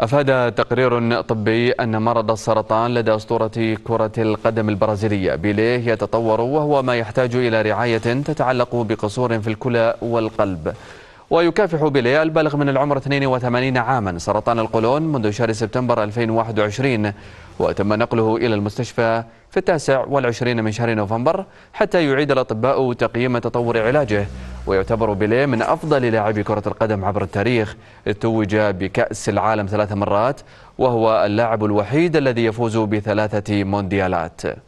أفاد تقرير طبي أن مرض السرطان لدى أسطورة كرة القدم البرازيلية بيليه يتطور وهو ما يحتاج إلى رعاية تتعلق بقصور في الكلى والقلب ويكافح بيليه البالغ من العمر 82 عاما سرطان القولون منذ شهر سبتمبر 2021 وتم نقله إلى المستشفى في التاسع والعشرين من شهر نوفمبر حتى يعيد الأطباء تقييم تطور علاجه ويعتبر بيليه من أفضل لاعبي كرة القدم عبر التاريخ توج بكأس العالم ثلاث مرات وهو اللاعب الوحيد الذي يفوز بثلاثة مونديالات